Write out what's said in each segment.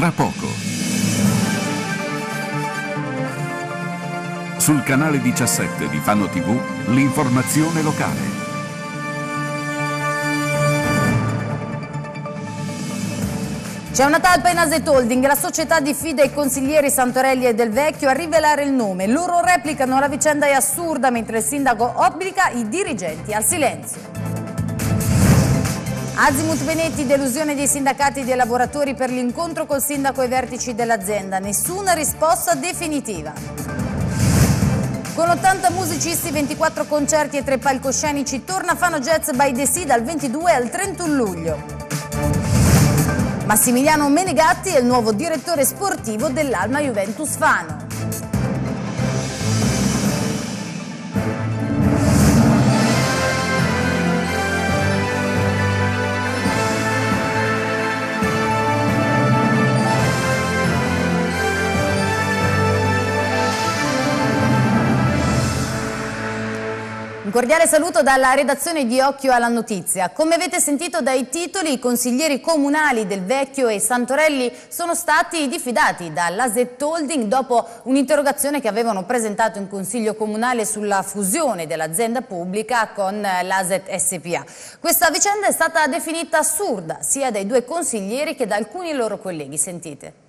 tra poco. Sul canale 17 di Fano TV, l'informazione locale. C'è una talpa in Aset Holding, la società diffida i consiglieri Santorelli e Del Vecchio a rivelare il nome. Loro replicano la vicenda è assurda mentre il sindaco obbliga i dirigenti al silenzio. Azimut Benetti, delusione dei sindacati e dei lavoratori per l'incontro col sindaco e vertici dell'azienda. Nessuna risposta definitiva. Con 80 musicisti, 24 concerti e 3 palcoscenici torna Fano Jazz by The Sea dal 22 al 31 luglio. Massimiliano Menegatti è il nuovo direttore sportivo dell'Alma Juventus Fano. cordiale saluto dalla redazione di Occhio alla Notizia. Come avete sentito dai titoli, i consiglieri comunali del Vecchio e Santorelli sono stati diffidati dall'Aset Holding dopo un'interrogazione che avevano presentato in Consiglio Comunale sulla fusione dell'azienda pubblica con l'Aset SPA. Questa vicenda è stata definita assurda sia dai due consiglieri che da alcuni loro colleghi. Sentite.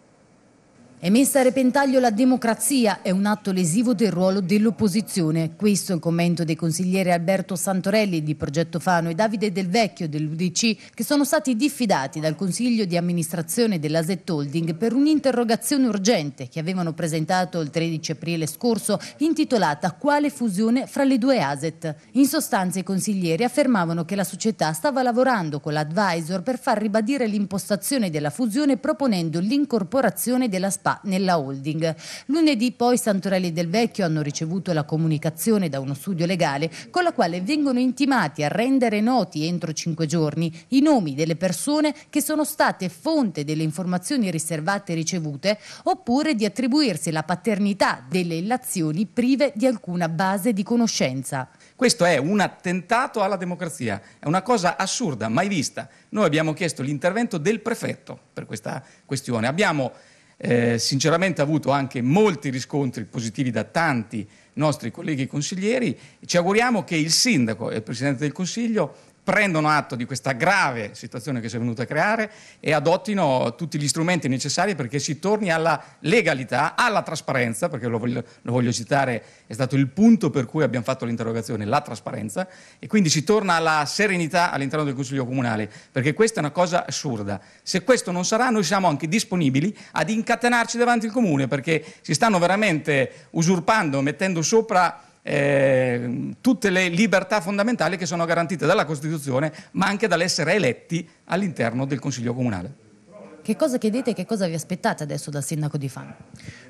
È messa a repentaglio la democrazia, è un atto lesivo del ruolo dell'opposizione. Questo è il commento dei consiglieri Alberto Santorelli di Progetto Fano e Davide Del Vecchio dell'UDC che sono stati diffidati dal Consiglio di amministrazione della Z Holding per un'interrogazione urgente che avevano presentato il 13 aprile scorso intitolata Quale fusione fra le due ASET. In sostanza i consiglieri affermavano che la società stava lavorando con l'advisor per far ribadire l'impostazione della fusione proponendo l'incorporazione della SPA nella holding. Lunedì poi Santorelli del Vecchio hanno ricevuto la comunicazione da uno studio legale con la quale vengono intimati a rendere noti entro cinque giorni i nomi delle persone che sono state fonte delle informazioni riservate ricevute oppure di attribuirsi la paternità delle illazioni prive di alcuna base di conoscenza. Questo è un attentato alla democrazia, è una cosa assurda, mai vista. Noi abbiamo chiesto l'intervento del prefetto per questa questione. Abbiamo eh, sinceramente ha avuto anche molti riscontri positivi da tanti nostri colleghi consiglieri. Ci auguriamo che il sindaco e il Presidente del Consiglio prendono atto di questa grave situazione che si è venuta a creare e adottino tutti gli strumenti necessari perché si torni alla legalità, alla trasparenza, perché lo voglio, lo voglio, citare, è stato il punto per cui abbiamo fatto l'interrogazione, la trasparenza, e quindi si torna alla serenità all'interno del Consiglio Comunale, perché questa è una cosa assurda. Se questo non sarà, noi siamo anche disponibili ad incatenarci davanti al Comune, perché si stanno veramente usurpando, mettendo sopra eh, tutte le libertà fondamentali che sono garantite dalla Costituzione, ma anche dall'essere eletti all'interno del Consiglio Comunale. Che cosa chiedete e che cosa vi aspettate adesso dal sindaco di Fano?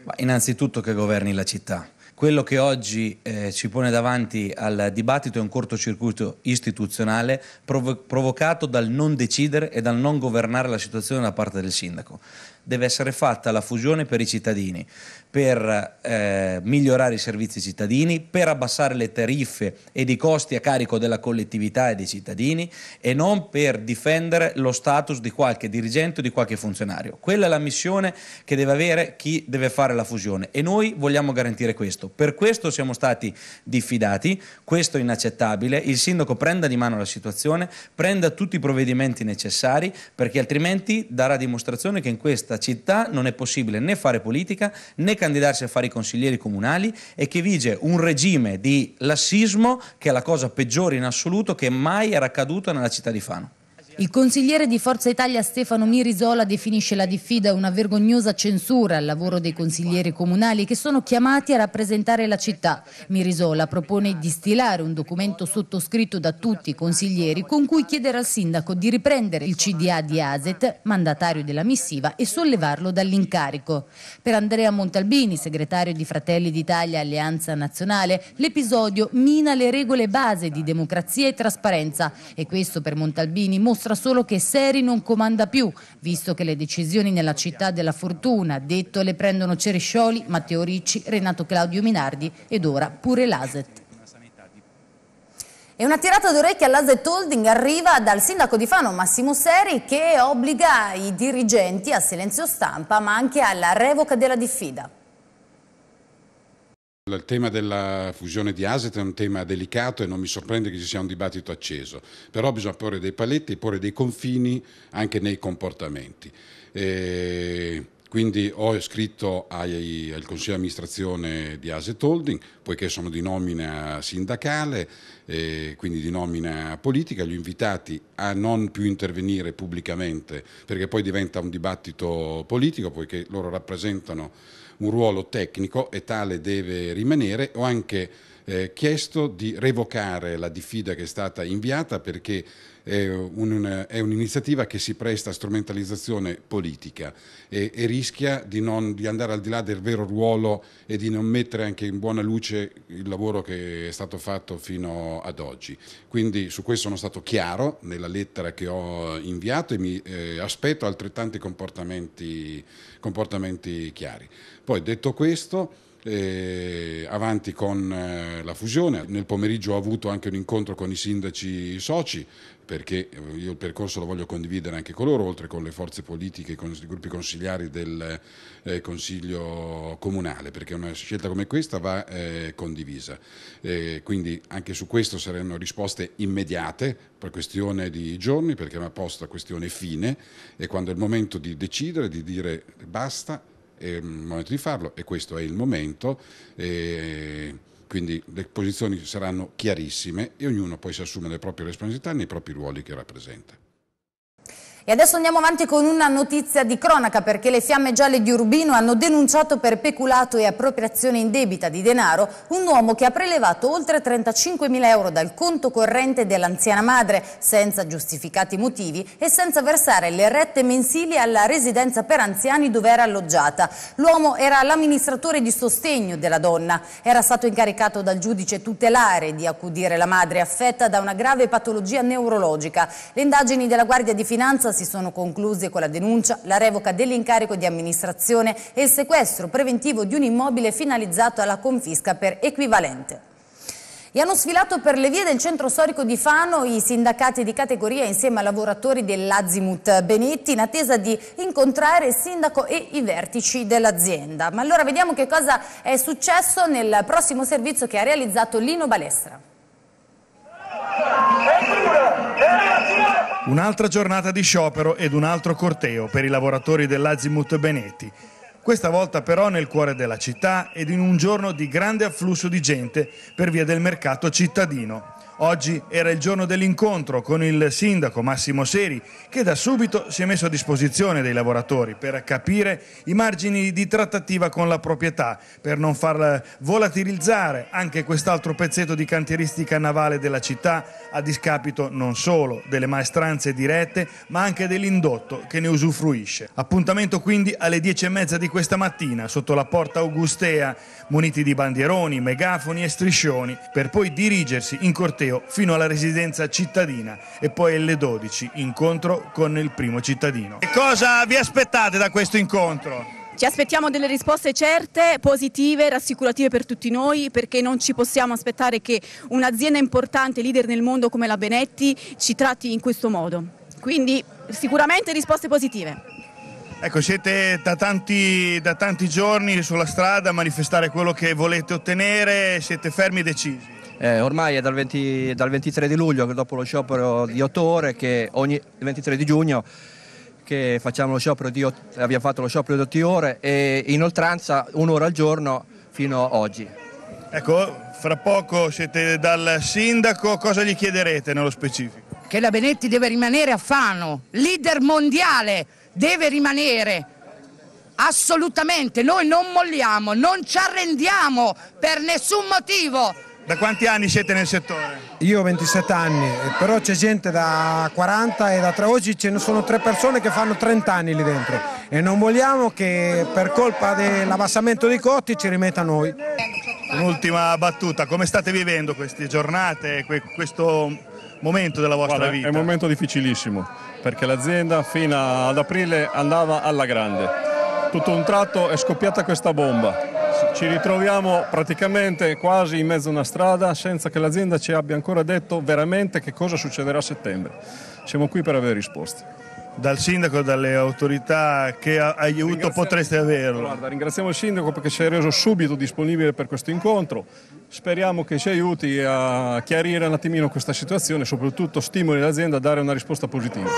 Ma innanzitutto che governi la città. Quello che oggi eh, ci pone davanti al dibattito è un cortocircuito istituzionale provo- provocato dal non decidere e dal non governare la situazione da parte del sindaco deve essere fatta la fusione per i cittadini, per eh, migliorare i servizi cittadini, per abbassare le tariffe ed i costi a carico della collettività e dei cittadini e non per difendere lo status di qualche dirigente o di qualche funzionario. Quella è la missione che deve avere chi deve fare la fusione e noi vogliamo garantire questo. Per questo siamo stati diffidati, questo è inaccettabile, il sindaco prenda di mano la situazione, prenda tutti i provvedimenti necessari perché altrimenti darà dimostrazione che in questa questa città non è possibile né fare politica né candidarsi a fare i consiglieri comunali e che vige un regime di lassismo che è la cosa peggiore in assoluto che mai era accaduta nella città di Fano. Il consigliere di Forza Italia Stefano Mirisola definisce la diffida una vergognosa censura al lavoro dei consiglieri comunali che sono chiamati a rappresentare la città. Mirisola propone di stilare un documento sottoscritto da tutti i consiglieri con cui chiedere al sindaco di riprendere il CDA di Aset, mandatario della missiva, e sollevarlo dall'incarico. Per Andrea Montalbini, segretario di Fratelli d'Italia Alleanza Nazionale, l'episodio mina le regole base di democrazia e trasparenza e questo per Montalbini mostra dimostra solo che Seri non comanda più, visto che le decisioni nella città della fortuna detto le prendono Cerescioli, Matteo Ricci, Renato Claudio Minardi ed ora pure l'Aset. E una tirata d'orecchia all'Aset Holding arriva dal sindaco di Fano Massimo Seri che obbliga i dirigenti a silenzio stampa ma anche alla revoca della diffida. Il tema della fusione di ASET è un tema delicato e non mi sorprende che ci sia un dibattito acceso, però bisogna porre dei paletti, e porre dei confini anche nei comportamenti. E quindi ho scritto ai, al Consiglio di amministrazione di ASET Holding, poiché sono di nomina sindacale, eh, quindi di nomina politica, gli invitati a non più intervenire pubblicamente, perché poi diventa un dibattito politico, poiché loro rappresentano un ruolo tecnico e tale deve rimanere. Ho anche eh, chiesto di revocare la diffida che è stata inviata perché è, eh, un, è un'iniziativa che si presta a strumentalizzazione politica e, e rischia di, non, di, andare al di là del vero ruolo e di non mettere anche in buona luce il lavoro che è stato fatto fino ad oggi. Quindi su questo sono stato chiaro nella lettera che ho inviato e mi eh, aspetto altrettanti comportamenti, comportamenti chiari. Poi detto questo eh, avanti con eh, la fusione. Nel pomeriggio ho avuto anche un incontro con i sindaci soci perché eh, io il percorso lo voglio condividere anche con loro, oltre con le forze politiche, con i gruppi consigliari del eh, Consiglio Comunale, perché una scelta come questa va eh, condivisa. Eh, quindi anche su questo saranno risposte immediate per questione di giorni, perché è una posta questione fine e quando è il momento di decidere, di dire basta, è il momento di farlo e questo è il momento. E quindi le posizioni saranno chiarissime e ognuno poi si assume le proprie responsabilità nei propri ruoli che rappresenta. E adesso andiamo avanti con una notizia di cronaca perché le fiamme gialle di Urbino hanno denunciato per peculato e appropriazione indebita di denaro un uomo che ha prelevato oltre 35.000 euro dal conto corrente dell'anziana madre senza giustificati motivi e senza versare le rette mensili alla residenza per anziani dove era alloggiata. L'uomo era l'amministratore di sostegno della donna, era stato incaricato dal giudice tutelare di accudire la madre affetta da una grave patologia neurologica. Le indagini della Guardia di Finanza si sono concluse con la denuncia, la revoca dell'incarico di amministrazione e il sequestro preventivo di un immobile finalizzato alla confisca per equivalente. E hanno sfilato per le vie del centro storico di Fano i sindacati di categoria insieme a lavoratori dell'Azimut Benetti in attesa di incontrare il sindaco e i vertici dell'azienda. Ma allora vediamo che cosa è successo nel prossimo servizio che ha realizzato Lino Balestra. Un'altra giornata di sciopero ed un altro corteo per i lavoratori dell'Azimut Benetti. Questa volta però nel cuore della città ed in un giorno di grande afflusso di gente per via del mercato cittadino. Oggi era il giorno dell'incontro con il sindaco Massimo Seri, che da subito si è messo a disposizione dei lavoratori per capire i margini di trattativa con la proprietà, per non far volatilizzare anche quest'altro pezzetto di cantieristica navale della città, a discapito non solo delle maestranze dirette, ma anche dell'indotto che ne usufruisce. Appuntamento quindi alle dieci e mezza di questa mattina sotto la porta Augustea, muniti di bandieroni, megafoni e striscioni, per poi dirigersi in cortese Matteo fino alla residenza cittadina e poi alle 12 incontro con il primo cittadino. E cosa vi aspettate da questo incontro? Ci aspettiamo delle risposte certe, positive, rassicurative per tutti noi perché non ci possiamo aspettare che un'azienda importante, leader nel mondo come la Benetti, ci tratti in questo modo. Quindi sicuramente risposte positive. Ecco, siete da tanti, da tanti giorni sulla strada a manifestare quello che volete ottenere, siete fermi e decisi. Eh, ormai è dal, 20, dal, 23 di luglio, dopo lo sciopero di 8 ore, che ogni 23 di giugno che facciamo lo sciopero di, abbiamo fatto lo sciopero di 8 ore e in oltranza un'ora al giorno fino ad oggi. Ecco, fra poco siete dal sindaco, cosa gli chiederete nello specifico? Che la Benetti deve rimanere a Fano, leader mondiale, deve rimanere. Assolutamente, noi non molliamo, non ci arrendiamo per nessun motivo. Da quanti anni siete nel settore? Io ho 27 anni, però c'è gente da 40 e da 3. Oggi ce ne sono tre persone che fanno 30 anni lì dentro e non vogliamo che per colpa dell'abbassamento dei costi ci rimetta noi. Un'ultima battuta, come state vivendo queste giornate, questo momento della vostra Guarda, vita? È un momento difficilissimo perché l'azienda fino ad aprile andava alla grande. Tutto un tratto è scoppiata questa bomba ci ritroviamo praticamente quasi in mezzo a una strada senza che l'azienda ci abbia ancora detto veramente che cosa succederà a settembre. Siamo qui per avere risposte dal sindaco dalle autorità che aiuto potreste averlo? Guarda, ringraziamo il sindaco perché si è reso subito disponibile per questo incontro. Speriamo che ci aiuti a chiarire un attimino questa situazione e soprattutto stimoli l'azienda a dare una risposta positiva.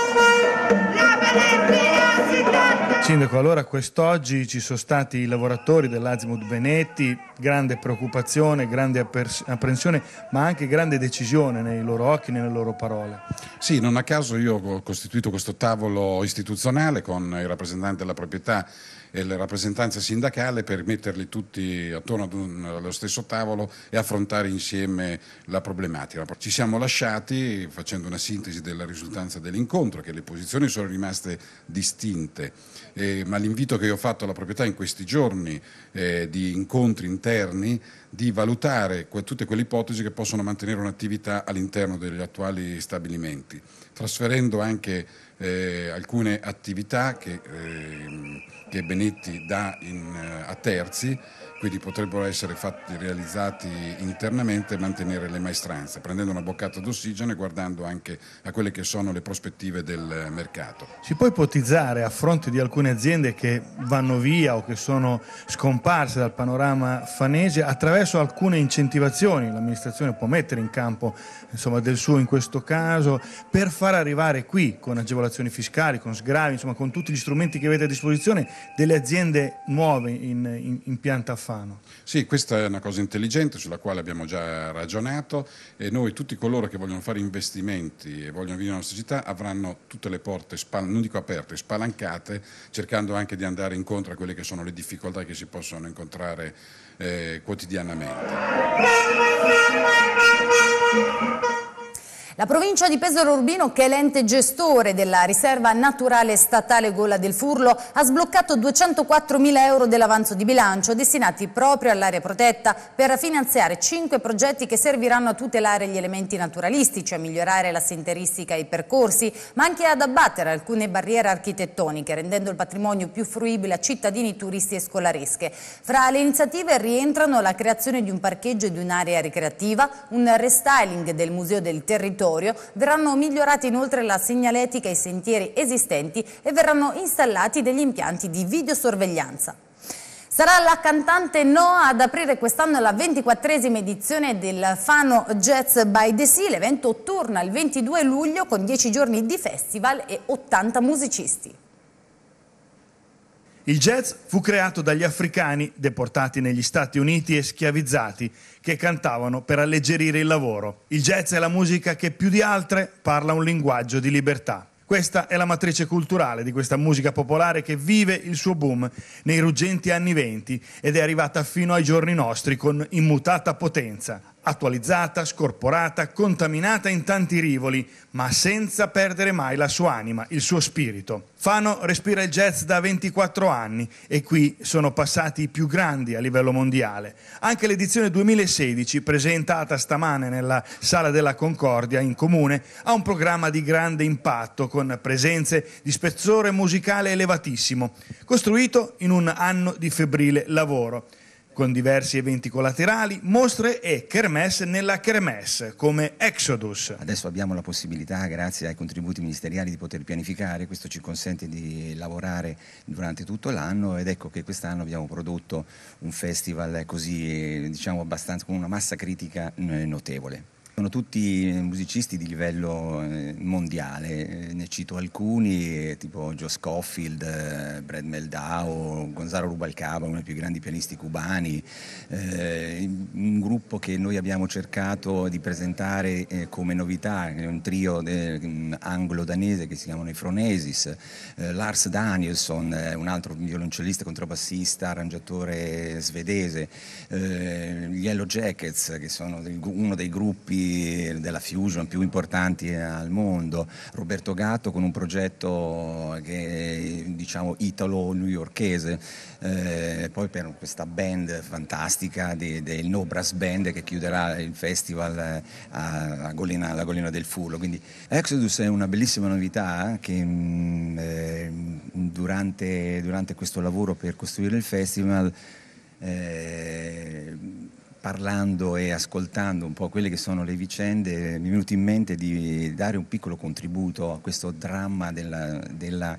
Sindaco, allora quest'oggi ci sono stati i lavoratori dell'Azimut Veneti grande preoccupazione, grande apprensione, ma anche grande decisione nei loro occhi, nelle loro parole. Sì, non a caso io ho costituito questo tavolo istituzionale con il rappresentante della proprietà e la rappresentanza sindacale per metterli tutti attorno ad un, allo stesso tavolo e affrontare insieme la problematica. Ci siamo lasciati facendo una sintesi della risultanza dell'incontro, che le posizioni sono rimaste distinte, eh, ma l'invito che io ho fatto alla proprietà in questi giorni eh, di incontri interni interni di valutare que- tutte quelle ipotesi che possono mantenere un'attività all'interno degli attuali stabilimenti, trasferendo anche eh, alcune attività che, eh, che Benetti dà in, eh, a terzi quindi potrebbero essere fatti, realizzati internamente e mantenere le maestranze, prendendo una boccata d'ossigeno e guardando anche a quelle che sono le prospettive del mercato. Si può ipotizzare a fronte di alcune aziende che vanno via o che sono scomparse dal panorama fanese attraverso alcune incentivazioni l'amministrazione può mettere in campo insomma, del suo in questo caso per far arrivare qui con agevolazioni fiscali, con sgravi, insomma, con tutti gli strumenti che avete a disposizione delle aziende nuove in, in, in pianta Alfano. Sì, questa è una cosa intelligente sulla quale abbiamo già ragionato e noi tutti coloro che vogliono fare investimenti e vogliono venire nella nostra città avranno tutte le porte, non dico aperte, spalancate, cercando anche di andare incontro a quelle che sono le difficoltà che si possono incontrare eh, quotidianamente. La provincia di Pesaro Urbino, che è l'ente gestore della riserva naturale statale Gola del Furlo, ha sbloccato 204 mila euro dell'avanzo di bilancio destinati proprio all'area protetta per finanziare cinque progetti che serviranno a tutelare gli elementi naturalistici, a migliorare la sinteristica e i percorsi, ma anche ad abbattere alcune barriere architettoniche, rendendo il patrimonio più fruibile a cittadini, turisti e scolaresche. Fra le iniziative rientrano la creazione di un parcheggio e di un'area ricreativa, un restyling del Museo del Territorio, Florio, verranno migliorati inoltre la segnaletica e i sentieri esistenti e verranno installati degli impianti di videosorveglianza. Sarà la cantante Noa ad aprire quest'anno la 24esima edizione del Fano Jazz by the Sea. L'evento torna il 22 luglio con 10 giorni di festival e 80 musicisti. Il jazz fu creato dagli africani deportati negli Stati Uniti e schiavizzati che cantavano per alleggerire il lavoro. Il jazz è la musica che più di altre parla un linguaggio di libertà. Questa è la matrice culturale di questa musica popolare che vive il suo boom nei ruggenti anni venti ed è arrivata fino ai giorni nostri con immutata potenza attualizzata, scorporata, contaminata in tanti rivoli, ma senza perdere mai la sua anima, il suo spirito. Fano respira il jazz da 24 anni e qui sono passati i più grandi a livello mondiale. Anche l'edizione 2016, presentata stamane nella Sala della Concordia in Comune, ha un programma di grande impatto con presenze di spezzore musicale elevatissimo, costruito in un anno di febbrile lavoro con diversi eventi collaterali, mostre e kermesse nella kermesse, come Exodus. Adesso abbiamo la possibilità, grazie ai contributi ministeriali, di poter pianificare, questo ci consente di lavorare durante tutto l'anno ed ecco che quest'anno abbiamo prodotto un festival così, diciamo, abbastanza con una massa critica notevole sono tutti musicisti di livello eh, mondiale, eh, ne cito alcuni, eh, tipo Joe Scofield, Brad Meldao, Gonzalo Rubalcaba, uno dei più grandi pianisti cubani, un gruppo che noi abbiamo cercato di presentare come novità, è un trio mm, anglo-danese che si chiamano i Fronesis, Lars Danielson, un altro violoncellista, contrabbassista, arrangiatore svedese, gli Yellow Jackets, che sono uno dei gruppi eh, della fusion più importanti eh, al mondo, Roberto Gatto con un progetto che diciamo italo-newyorchese, eh, poi per questa band fantastica del No Brass Band che chiuderà il festival eh, a, a Golena, alla Golina del Furlo. Quindi Exodus è una bellissima novità che mh, mm, durante, durante, questo lavoro per costruire il festival eh, parlando e ascoltando un po' quelle che sono le vicende, mi è venuto in mente di dare un piccolo contributo a questo dramma della, della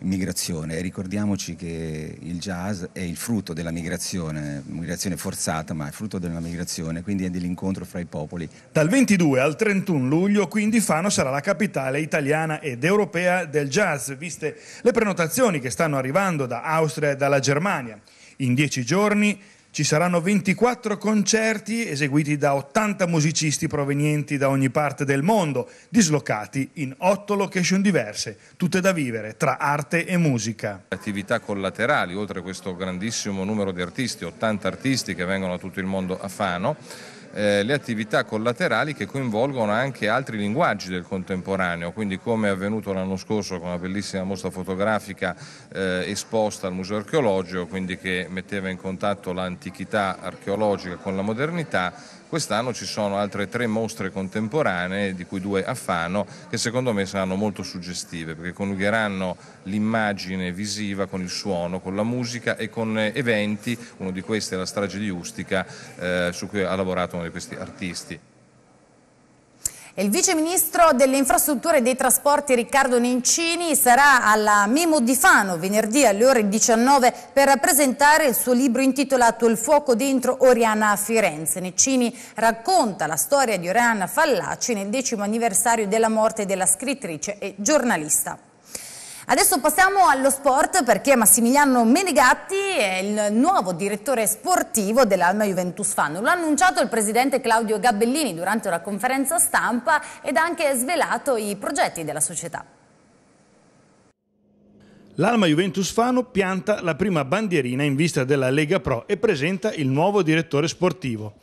migrazione. ricordiamoci che il jazz è il frutto della migrazione, migrazione forzata, ma è frutto della migrazione, quindi è dell'incontro fra i popoli. Dal 22 al 31 luglio, quindi, Fano sarà la capitale italiana ed europea del jazz, viste le prenotazioni che stanno arrivando da Austria e dalla Germania. In dieci giorni ci saranno 24 concerti eseguiti da 80 musicisti provenienti da ogni parte del mondo, dislocati in 8 location diverse, tutte da vivere tra arte e musica. Attività collaterali, oltre a questo grandissimo numero di artisti, 80 artisti che vengono da tutto il mondo a Fano, eh, le attività collaterali che coinvolgono anche altri linguaggi del contemporaneo, quindi come è avvenuto l'anno scorso con una bellissima mostra fotografica eh, esposta al Museo Archeologico, quindi che metteva in contatto l'antichità archeologica con la modernità Quest'anno ci sono altre tre mostre contemporanee, di cui due a Fano, che secondo me saranno molto suggestive, perché coniugheranno l'immagine visiva con il suono, con la musica e con eh, eventi, uno di questi è la strage di Ustica, eh, su cui ha lavorato uno di questi artisti. Il vice ministro delle infrastrutture e dei trasporti Riccardo Nencini sarà alla Memo di Fano venerdì alle ore 19 per presentare il suo libro intitolato Il fuoco dentro Oriana a Firenze. Nencini racconta la storia di Oriana Fallaci nel decimo anniversario della morte della scrittrice e giornalista. Adesso passiamo allo sport perché Massimiliano Menegatti è il nuovo direttore sportivo dell'Alma Juventus Fan. L'ha annunciato il presidente Claudio Gabellini durante una conferenza stampa ed ha anche svelato i progetti della società. L'Alma Juventus Fano pianta la prima bandierina in vista della Lega Pro e presenta il nuovo direttore sportivo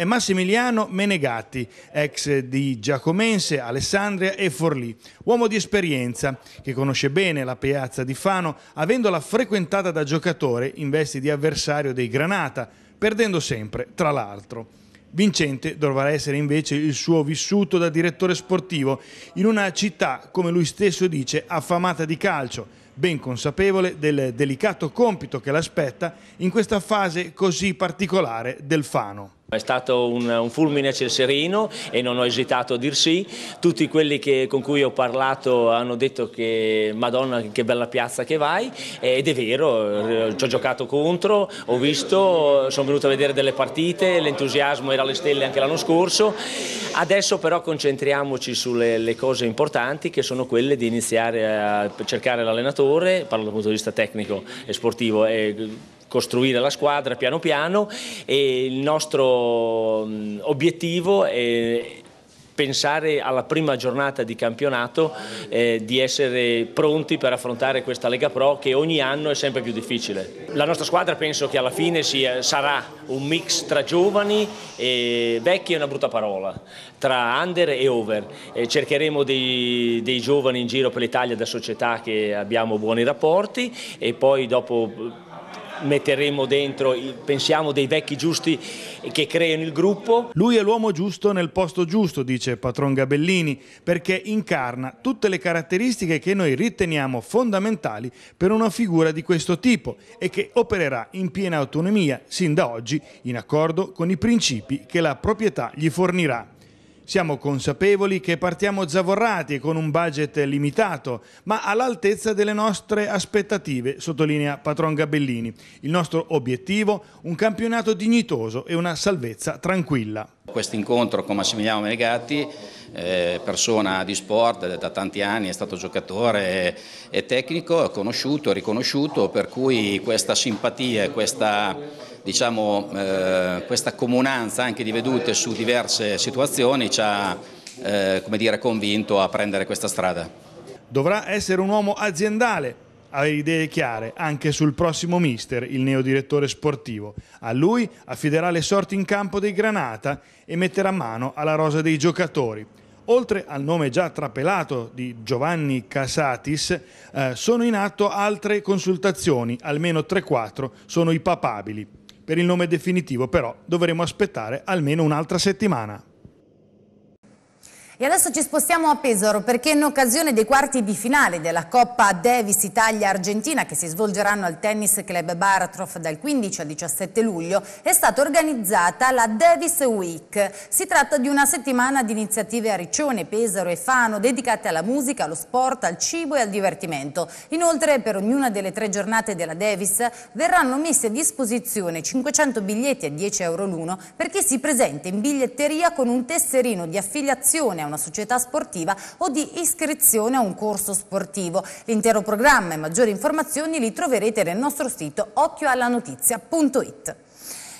e Massimiliano Menegatti, ex di Giacomense, Alessandria e Forlì. Uomo di esperienza, che conosce bene la piazza di Fano, avendola frequentata da giocatore in vesti di avversario dei Granata, perdendo sempre, tra l'altro. Vincente dovrà essere invece il suo vissuto da direttore sportivo in una città, come lui stesso dice, affamata di calcio, ben consapevole del delicato compito che l'aspetta in questa fase così particolare del Fano. È stato un, un, fulmine a ciel sereno e non ho esitato a dir sì. Tutti quelli che, con cui ho parlato hanno detto che Madonna che bella piazza che vai eh, ed è vero, eh, ci ho giocato contro, ho visto, sono venuto a vedere delle partite, l'entusiasmo era alle stelle anche l'anno scorso. Adesso però concentriamoci sulle cose importanti che sono quelle di iniziare a cercare l'allenatore, parlo dal punto di vista tecnico e sportivo. E, costruire la squadra piano piano e il nostro obiettivo è pensare alla prima giornata di campionato eh, di essere pronti per affrontare questa Lega Pro che ogni anno è sempre più difficile. La nostra squadra penso che alla fine sia, sarà un mix tra giovani e vecchi è una brutta parola, tra under e over. Eh, cercheremo dei, dei giovani in giro per l'Italia da società che abbiamo buoni rapporti e poi dopo metteremo dentro, pensiamo, dei vecchi giusti che creano il gruppo. Lui è l'uomo giusto nel posto giusto, dice Patron Gabellini, perché incarna tutte le caratteristiche che noi riteniamo fondamentali per una figura di questo tipo e che opererà in piena autonomia sin da oggi in accordo con i principi che la proprietà gli fornirà. Siamo consapevoli che partiamo zavorrati con un budget limitato, ma all'altezza delle nostre aspettative, sottolinea Patron Gabellini. Il nostro obiettivo? Un campionato dignitoso e una salvezza tranquilla. Questo incontro con Massimiliano Menegatti, eh, persona di sport da tanti anni, è stato giocatore e tecnico, conosciuto, è riconosciuto, per cui questa simpatia e questa, diciamo, eh, questa comunanza anche di vedute su diverse situazioni ci ha eh, come dire, convinto a prendere questa strada. Dovrà essere un uomo aziendale, avere idee chiare anche sul prossimo mister, il neodirettore sportivo. A lui affiderà le sorti in campo dei Granata e metterà mano alla rosa dei giocatori. Oltre al nome già trapelato di Giovanni Casatis, eh, sono in atto altre consultazioni, almeno 3-4 sono i papabili. Per il nome definitivo però dovremo aspettare almeno un'altra settimana. E adesso ci spostiamo a Pesaro perché in occasione dei quarti di finale della Coppa Davis Italia-Argentina che si svolgeranno al Tennis Club Baratrof dal 15 al 17 luglio è stata organizzata la Davis Week. Si tratta di una settimana di iniziative a Riccione, Pesaro e Fano dedicate alla musica, allo sport, al cibo e al divertimento. Inoltre per ognuna delle tre giornate della Davis verranno messe a disposizione 500 biglietti a 10 euro l'uno per chi si presenta in biglietteria con un tesserino di affiliazione a una società sportiva o di iscrizione a un corso sportivo. L'intero programma e maggiori informazioni li troverete nel nostro sito occhioallanotizia.it.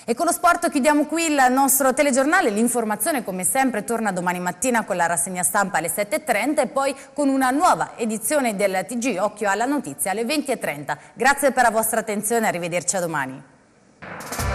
E con lo sport chiudiamo qui il nostro telegiornale. L'informazione, come sempre, torna domani mattina con la rassegna stampa alle 7.30 e poi con una nuova edizione del TG Occhio alla Notizia alle 20.30. Grazie per la vostra attenzione, arrivederci a domani.